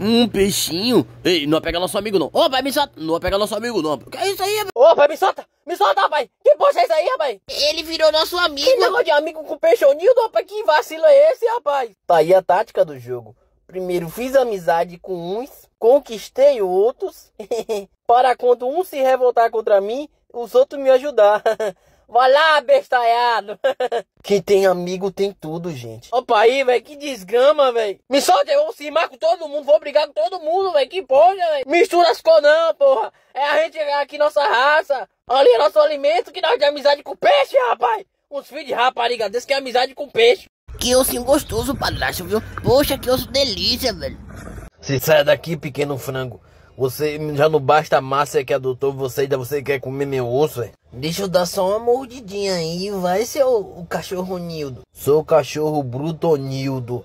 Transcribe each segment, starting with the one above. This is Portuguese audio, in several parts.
Um peixinho? Ei, não pega nosso amigo não. Ô, pai, me solta. Não pega nosso amigo não. Que é isso aí, rapaz? Ô, pai, me solta. Me solta, rapaz. Que poxa é isso aí, rapaz? Ele virou nosso amigo. Que negócio de amigo com peixonildo, rapaz? Que vacilo é esse, rapaz? Tá aí a tática do jogo. Primeiro fiz amizade com uns, conquistei outros, para quando um se revoltar contra mim, os outros me ajudar. Vai lá, bestalhado. Quem tem amigo tem tudo, gente. Opa aí, velho, que desgrama, velho. Me solta, eu vou cismar com todo mundo, vou brigar com todo mundo, velho. Que porra, velho. Mistura as cor não, porra. É a gente é aqui, nossa raça. Ali é nosso alimento que nós de amizade com peixe, rapaz. Uns filhos de rapariga desse que é amizade com peixe. Que ossinho gostoso, padrasto, viu? Poxa, que osso delícia, velho. Se sai daqui, pequeno frango. Você já não basta a massa é que adotou você, ainda você quer comer meu osso, velho. É? Deixa eu dar só uma mordidinha aí, vai, ser o cachorro Nildo. Sou o cachorro bruto Nildo.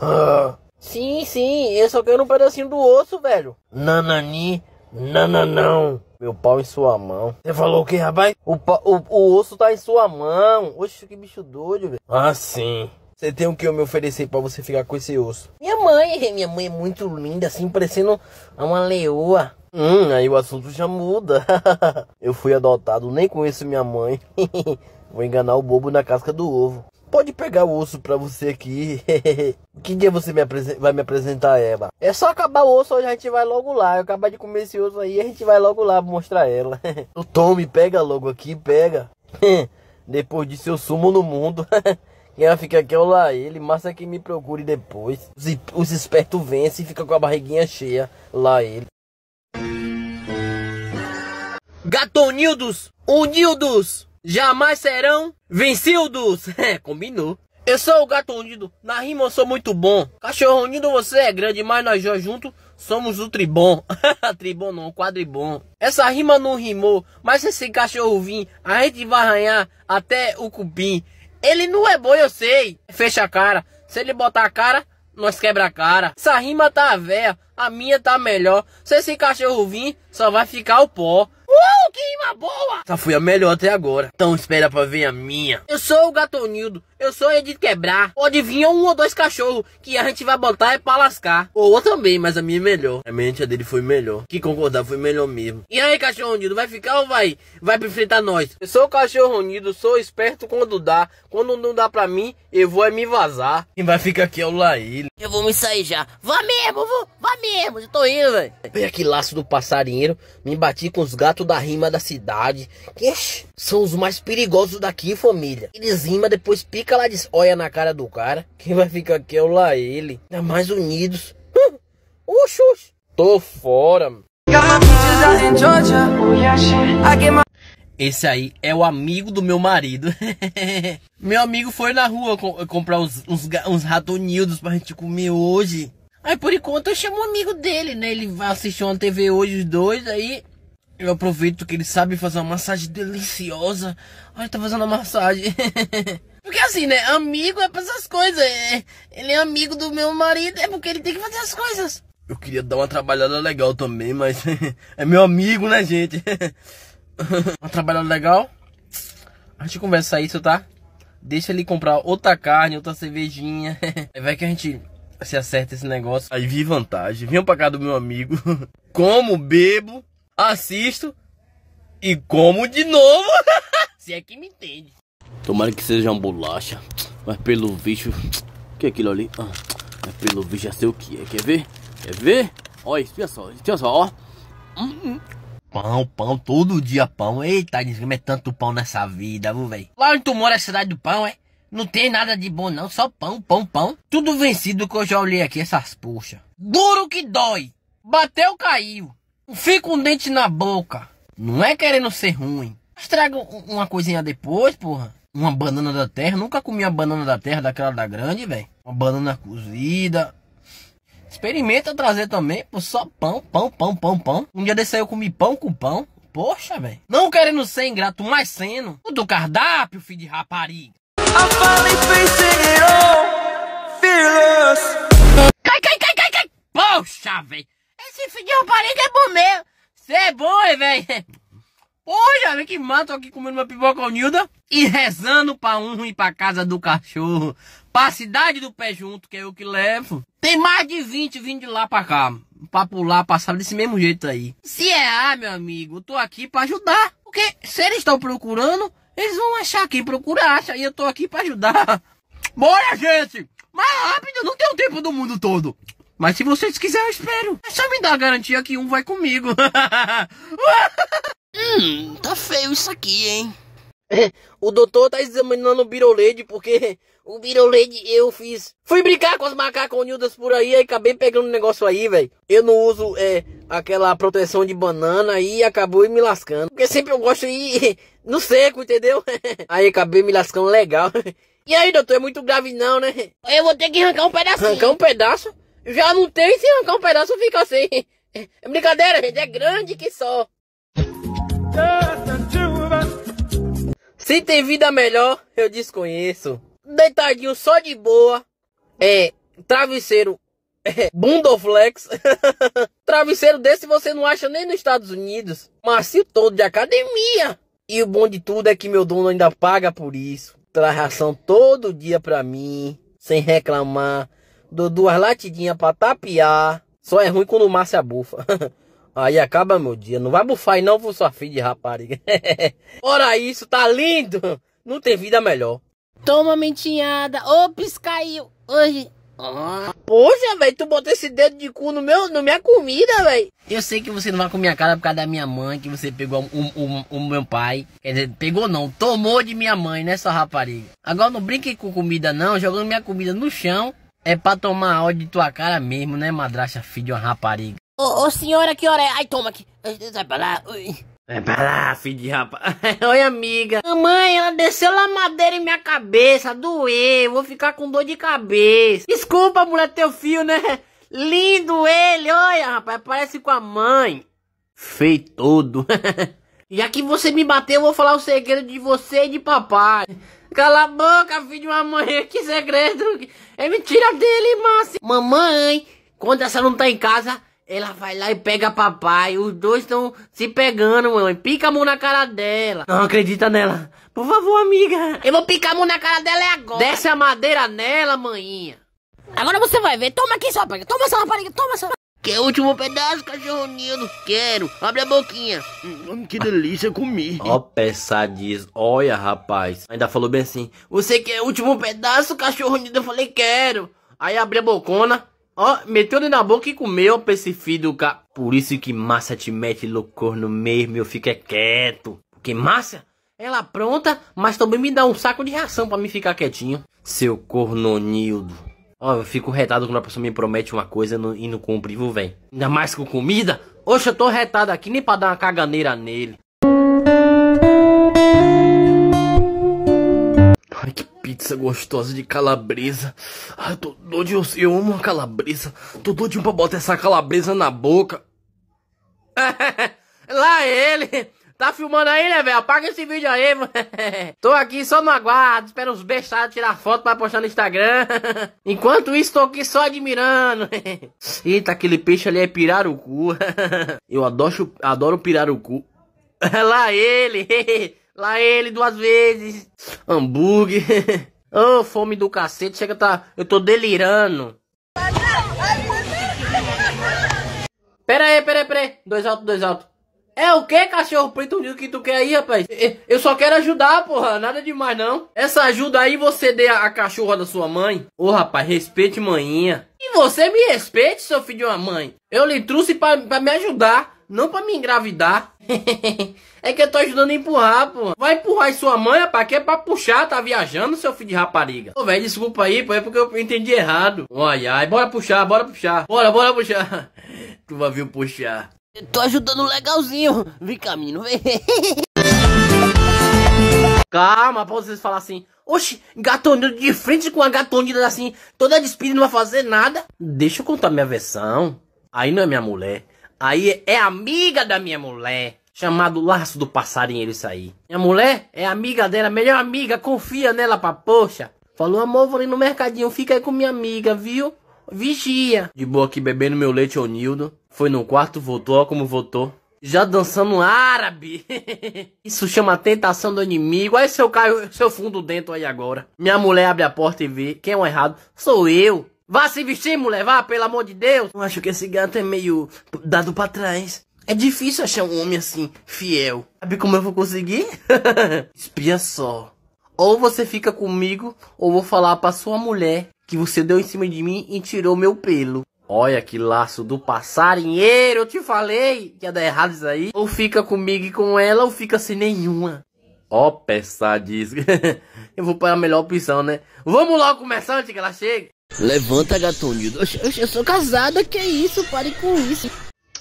Ah. Sim, sim, eu só quero um pedacinho do osso, velho. Nanani, nananão. Meu pau em sua mão. Você falou o que, rapaz? O, pa, o, o osso tá em sua mão. Oxe, que bicho doido, velho. Ah, sim. Você tem o que eu me oferecer para você ficar com esse osso? Minha mãe, minha mãe é muito linda, assim, parecendo uma leoa. Hum, aí o assunto já muda. Eu fui adotado, nem conheço minha mãe. Vou enganar o bobo na casca do ovo. Pode pegar o osso pra você aqui. que dia você me vai me apresentar ela? É só acabar o osso, hoje a gente vai logo lá. Eu acabar de comer esse osso aí, a gente vai logo lá mostrar ela. o Tome, pega logo aqui, pega. Depois disso eu sumo no mundo. Quem vai ficar aqui é o lá ele, massa que me procure depois. Os, os espertos vencem e fica com a barriguinha cheia, lá ele. Gatonildos, unildos, jamais serão vencidos. É, combinou. Eu sou o gato unido, na rima eu sou muito bom. Cachorro unido você é grande, mas nós juntos somos o tribom. tribom não, quadribom. Essa rima não rimou, mas se esse cachorro vir, a gente vai arranhar até o cupim. Ele não é bom, eu sei. Fecha a cara. Se ele botar a cara, nós quebra a cara. Essa rima tá velha, a minha tá melhor. Se esse cachorro vir, só vai ficar o pó queima boa. Essa foi a melhor até agora. Então espera pra ver a minha. Eu sou o Gatonildo. Eu sou o de quebrar. Pode vir um ou dois cachorros que a gente vai botar é pra lascar. Ou eu também, mas a minha é melhor. A mente a dele foi melhor. Que concordar foi melhor mesmo. E aí, cachorro unido, vai ficar ou vai? Vai pra enfrentar nós. Eu sou o cachorro unido, sou esperto quando dá. Quando não dá pra mim, eu vou é me vazar. Quem vai ficar aqui é o Laíl. Eu vou me sair já. Vá mesmo, vou, vá mesmo. Eu tô indo, velho. Veio aquele laço do passarinheiro, me bati com os gatos da rima imã da cidade. Que são os mais perigosos daqui, família. Eles imam, depois pica lá diz, olha na cara do cara. Quem vai ficar aqui é o lá ele. Ainda mais unidos. Oxi, Tô fora, mano. Esse aí é o amigo do meu marido. meu amigo foi na rua co comprar uns, uns, uns ratonildos pra gente comer hoje. Aí por enquanto eu chamo um amigo dele, né? Ele vai assistir uma TV hoje, os dois, aí eu aproveito que ele sabe fazer uma massagem deliciosa. Ai, tá fazendo uma massagem. Porque assim, né? Amigo é pra essas coisas. É, ele é amigo do meu marido, é porque ele tem que fazer as coisas. Eu queria dar uma trabalhada legal também, mas é meu amigo, né, gente? uma trabalhada legal? A gente conversa isso, tá? Deixa ele comprar outra carne, outra cervejinha. vai que a gente se acerta esse negócio. Aí vi vantagem. Vim pra cá do meu amigo. Como, bebo assisto e como de novo. Se é que me entende. Tomara que seja uma bolacha. Mas pelo bicho. O que é aquilo ali? Ah, mas pelo bicho já sei o que é. Quer ver? Quer ver? Olha isso, olha só, olha só, ó. Hum, hum. Pão, pão, todo dia pão. Eita, é tanto pão nessa vida, viu, velho? Lá onde tu mora, a é cidade do pão, é? Não tem nada de bom, não. Só pão, pão, pão. Tudo vencido que eu já olhei aqui, essas puxas. Duro que dói. Bateu, caiu. Fica um dente na boca. Não é querendo ser ruim. Estraga uma coisinha depois, porra. Uma banana da terra. Nunca comi uma banana da terra daquela da grande, velho. Uma banana cozida. Experimenta trazer também, pô, só pão, pão, pão, pão, pão. Um dia desse aí eu comi pão com pão. Poxa, velho. Não querendo ser ingrato, mas sendo. O do cardápio, filho de rapariga. Cai, cai, cai, cai, cai. Poxa, velho. Esse filho de rapariga é bom mesmo. Cê é bom, velho. Hoje, olha que mato aqui comendo uma pipoca unilda e rezando pra um ir pra casa do cachorro, pra cidade do pé junto, que é eu que levo. Tem mais de 20 vindo de lá pra cá, pra pular, passar desse mesmo jeito aí. Se é A, meu amigo, eu tô aqui pra ajudar. Porque se eles estão procurando, eles vão achar quem procura, acha, e eu tô aqui pra ajudar. Bora, gente! Mais rápido, não tem o tempo do mundo todo. Mas se vocês quiserem, eu espero. É só me dar a garantia que um vai comigo. hum, tá feio isso aqui, hein? É, o doutor tá examinando o birolede porque o birolede eu fiz. Fui brincar com as macaconildas por aí e acabei pegando um negócio aí, velho. Eu não uso é, aquela proteção de banana e acabou me lascando. Porque sempre eu gosto de ir no seco, entendeu? aí acabei me lascando legal. e aí, doutor, é muito grave não, né? Eu vou ter que arrancar um pedaço Arrancar um pedaço? Já não tem, se arrancar um pedaço fica assim. É brincadeira, gente, é grande que só. Se tem vida melhor, eu desconheço. Deitadinho só de boa. É, travesseiro. É, bundoflex. travesseiro desse você não acha nem nos Estados Unidos. Macio todo de academia. E o bom de tudo é que meu dono ainda paga por isso. Traz ração todo dia pra mim. Sem reclamar. Dou duas latidinhas pra tapiar. Só é ruim quando o Márcia bufa. aí acaba meu dia. Não vai bufar e não, vou sua filha de rapariga. Ora isso, tá lindo. Não tem vida melhor. Toma mentinhada. Ops, caiu. Hoje... hoje Poxa, velho, tu botou esse dedo de cu no meu, na minha comida, velho. Eu sei que você não vai comer a cara por causa da minha mãe, que você pegou o, o, o meu pai. Quer dizer, pegou não, tomou de minha mãe, né, sua rapariga? Agora não brinque com comida não, jogando minha comida no chão é pra tomar ódio de tua cara mesmo, né, madracha, filho de uma rapariga? Ô, ô senhora, que hora é? Ai, toma aqui. Sai pra lá. Ui. Vai pra lá, filho de rapaz. Oi, amiga. Mamãe, ela desceu a madeira em minha cabeça. Doeu. Vou ficar com dor de cabeça. Desculpa, mulher, teu filho, né? Lindo ele. Olha, rapaz. Parece com a mãe. Feito todo. Já que você me bateu, eu vou falar o segredo de você e de papai. Cala a boca, filho de uma mãe, que segredo. É mentira dele, Márcio. Mamãe, quando essa não tá em casa, ela vai lá e pega papai. Os dois estão se pegando, mamãe. Pica a mão na cara dela. Não acredita nela. Por favor, amiga. Eu vou picar a mão na cara dela é agora. Desce a madeira nela, maninha. Agora você vai ver. Toma aqui, sua rapariga. Toma essa rapariga. Toma essa Quer é o último pedaço, cachorro Nildo? Quero. Abre a boquinha. Hum, hum que delícia, comi. Ó, oh, Olha, rapaz. Ainda falou bem assim. Você quer o último pedaço, cachorro Nildo? Eu falei, quero. Aí abri a bocona. Ó, oh, meteu ele na boca e comeu, peixe do ca... Por isso que Márcia te mete loucor no mesmo eu fico é quieto. Porque Márcia, ela apronta, é mas também me dá um saco de ração para me ficar quietinho. Seu cornonildo. Ó, eu fico retado quando a pessoa me promete uma coisa e não cumpre vou vem. Ainda mais com comida? Oxe, eu tô retado aqui nem pra dar uma caganeira nele. Ai, que pizza gostosa de calabresa. Ai, tô doido Eu amo uma calabresa. Tô doido pra botar essa calabresa na boca. Lá ele! Tá filmando aí, né, velho? Apaga esse vídeo aí, mano. Tô aqui só no aguardo, espero os bestados tirar foto pra postar no Instagram. Enquanto isso, tô aqui só admirando. Eita, aquele peixe ali é pirarucu. Eu adoro, adoro pirarucu. Lá ele, lá ele duas vezes. Hambúrguer. Oh, fome do cacete, chega tá... Eu tô delirando. Pera aí, pera aí, pera aí. Dois alto, dois alto. É o que, cachorro preto unido que tu quer aí, rapaz? Eu só quero ajudar, porra. Nada demais, não. Essa ajuda aí você dê a cachorra da sua mãe. Ô, rapaz, respeite manhinha. E você me respeite, seu filho de uma mãe. Eu lhe trouxe pra, pra me ajudar, não pra me engravidar. é que eu tô ajudando a empurrar, pô. Vai empurrar sua mãe, rapaz, que é pra puxar, tá viajando, seu filho de rapariga. Ô, velho, desculpa aí, pô, é porque eu entendi errado. Ai, ai, bora puxar, bora puxar. Bora, bora puxar. Tu vai vir puxar. Eu tô ajudando legalzinho. Vem cá, menino, vem. Calma, pra vocês falar assim. Oxi, gatonildo de frente com a gatonilda assim, toda despedida, não vai fazer nada. Deixa eu contar minha versão. Aí não é minha mulher. Aí é amiga da minha mulher. Chamado Laço do Passarinheiro isso aí. Minha mulher é amiga dela, melhor amiga, confia nela pra poxa. Falou, amor, vou ali no mercadinho, fica aí com minha amiga, viu? vigia. De boa aqui bebendo meu leite Onildo. Foi no quarto, voltou, como voltou. Já dançando árabe. Isso chama tentação do inimigo. Aí seu caio, seu fundo dentro aí agora. Minha mulher abre a porta e vê. Quem é o errado? Sou eu. Vá se vestir, mulher, vá, pelo amor de Deus. Eu acho que esse gato é meio dado para trás. É difícil achar um homem assim, fiel. Sabe como eu vou conseguir? Espia só. Ou você fica comigo, ou vou falar pra sua mulher que você deu em cima de mim e tirou meu pelo. Olha que laço do passarinheiro, eu te falei que ia dar errado isso aí. Ou fica comigo e com ela, ou fica sem nenhuma. Ó, oh, eu vou para a melhor opção, né? Vamos logo começar antes que ela chegue. Levanta, Gatonildo. Eu, eu, sou casada, que isso? Pare com isso.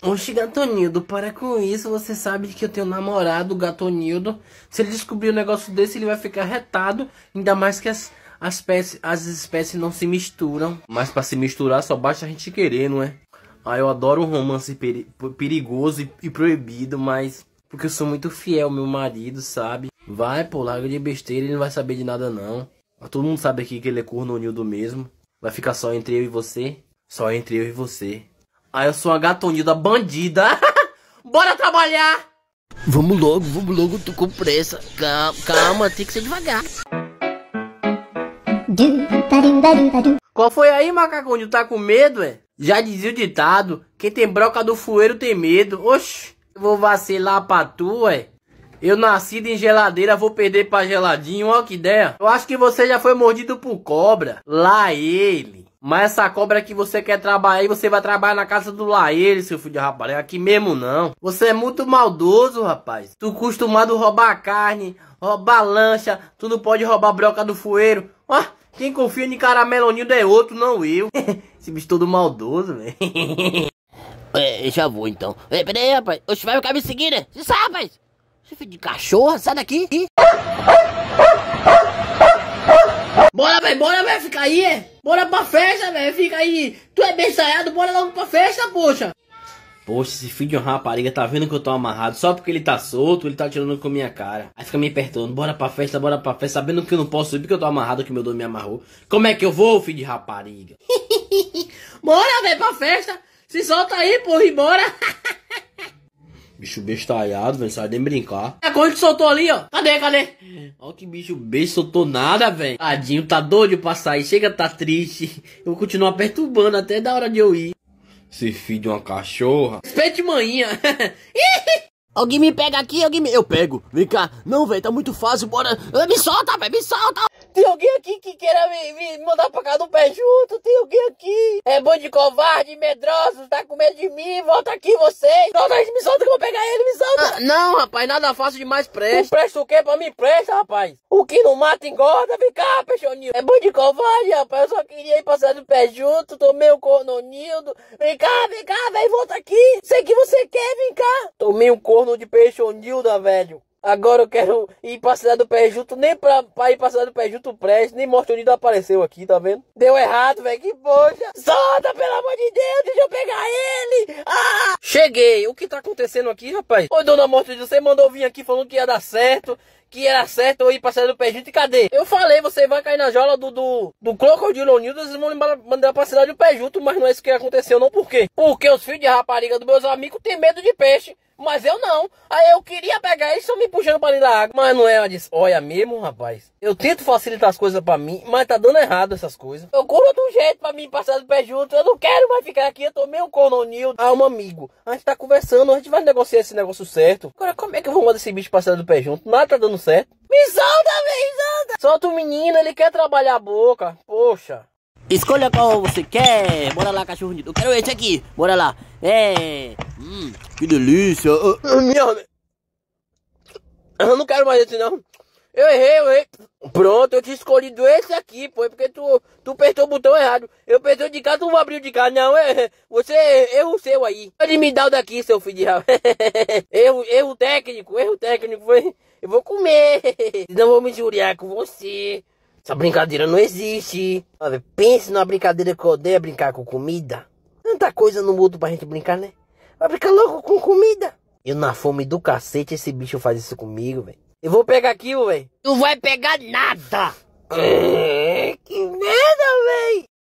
Oxe, Gatonildo, para com isso. Você sabe que eu tenho um namorado, Gatonildo. Se ele descobrir um negócio desse, ele vai ficar retado. Ainda mais que as as espécies, as espécies não se misturam, mas para se misturar só basta a gente querer, não é? Ah, eu adoro um romance perigoso e, e proibido, mas porque eu sou muito fiel ao meu marido, sabe? Vai, pô, larga de besteira, ele não vai saber de nada não. Ah, todo mundo sabe aqui que ele é corno nildo mesmo. Vai ficar só entre eu e você. Só entre eu e você. Ah, eu sou a gatonilda bandida. Bora trabalhar! Vamos logo, vamos logo, tô com pressa. Calma, calma tem que ser devagar. Qual foi aí, macacão? Tá com medo, é? Já dizia o ditado, quem tem broca do fueiro tem medo. Oxi, vou vacilar pra tu, é? Eu nascido em geladeira, vou perder pra geladinho, ó que ideia. Eu acho que você já foi mordido por cobra. Lá ele. Mas essa cobra que você quer trabalhar, você vai trabalhar na casa do ele, seu filho de rapariga. Aqui mesmo não. Você é muito maldoso, rapaz. Tu costumado roubar carne, roubar lancha. Tu não pode roubar broca do fueiro. Ó, quem confia em caramelo Nildo é outro, não eu. Esse bicho todo maldoso, velho. É, já vou então. É, peraí, rapaz. Oxe, vai ficar me seguindo, né? sabe, rapaz. Chefe de cachorro, sai daqui. Bora, velho, bora, velho, fica aí, é. Bora pra festa, velho, fica aí. Tu é bem ensaiado, bora logo pra festa, poxa. Poxa, esse filho de uma rapariga tá vendo que eu tô amarrado só porque ele tá solto, ele tá tirando com a minha cara. Aí fica me apertando, bora pra festa, bora pra festa, sabendo que eu não posso subir, que eu tô amarrado, que meu dono me amarrou. Como é que eu vou, filho de rapariga? bora, velho, pra festa! Se solta aí, porra, e bora! bicho bestalhado, velho, sai nem brincar. A coisa que soltou ali, ó. Cadê, cadê? Ó que bicho besta, soltou nada, velho. Tadinho, tá doido pra sair, chega, tá triste. Eu vou continuar perturbando até da hora de eu ir. Se filho de uma cachorra. Respeite manhinha. Alguém me pega aqui, alguém me... Eu pego. Vem cá. Não, velho, tá muito fácil, bora. Ah, me solta, velho, me solta. Tem alguém aqui que queira me, me mandar pra casa do pé junto? Tem alguém aqui? É bom de covarde, medroso, tá com medo de mim? Volta aqui vocês. Solta, me solta que eu vou pegar ele, me solta. Ah, não, rapaz, nada fácil demais, presta. Tu presta o quê pra mim? Presta, rapaz. O que não mata engorda, vem cá, peixoninho. É bom de covarde, rapaz, eu só queria ir passar do pé junto, tomei o um cornonildo. Vem cá, vem cá, velho, volta aqui. Sei que você quer, vem cá. Tomei um corno corno de peixe ou velho. Agora eu quero ir pra Cidade do Pé Junto. Nem pra, pra ir pra Cidade do Pé Junto preste. Nem Morte Unida apareceu aqui, tá vendo? Deu errado, velho. Que poxa. Solta, pelo amor de Deus. Deixa eu pegar ele. Ah! Cheguei. O que tá acontecendo aqui, rapaz? Ô, dona Morte Unida, você mandou vir aqui falando que ia dar certo. Que era certo eu ir pra Cidade do Pé Junto. E cadê? Eu falei, você vai cair na jola do, do, do Crocodilo O'Neill. Eles vão mandar pra Cidade do Pé Junto. Mas não é isso que aconteceu, não. Por quê? Porque os filhos de rapariga dos meus amigos têm medo de peixe. Mas eu não. Aí eu queria pegar só me puxando para dentro da água. Mas não é, ela disse, olha mesmo, rapaz. Eu tento facilitar as coisas para mim, mas tá dando errado essas coisas. Eu corro de um jeito para mim passar do pé junto. Eu não quero mais ficar aqui. Eu tomei um coronil Ah, um amigo. A gente tá conversando, a gente vai negociar esse negócio certo. Agora, como é que eu vou mandar esse bicho passar do pé junto? Nada tá dando certo. Me solta, me solta! Solta o menino, ele quer trabalhar a boca. Poxa. Escolha qual você quer. Bora lá, cachorro Eu quero esse aqui. Bora lá. É. Hum, que delícia. Ah, ah, Meu. Eu não quero mais esse, não. Eu errei, eu errei. Pronto, eu tinha escolhido esse aqui, pô. É porque tu, tu apertou o botão errado. Eu apertei de cá, tu não abriu de cá. Não, é, é, você erro seu aí. Pode me dar o daqui, seu filho de rabo. erro, erro técnico, erro técnico. Eu vou comer. Não vou me injuriar com você. Essa brincadeira não existe. pense numa brincadeira que eu odeio é brincar com comida. Tanta coisa no mundo pra gente brincar, né? Vai brincar louco com comida. Eu na fome do cacete, esse bicho faz isso comigo, velho. Eu vou pegar aquilo, velho. Tu vai pegar nada. É, que merda, velho.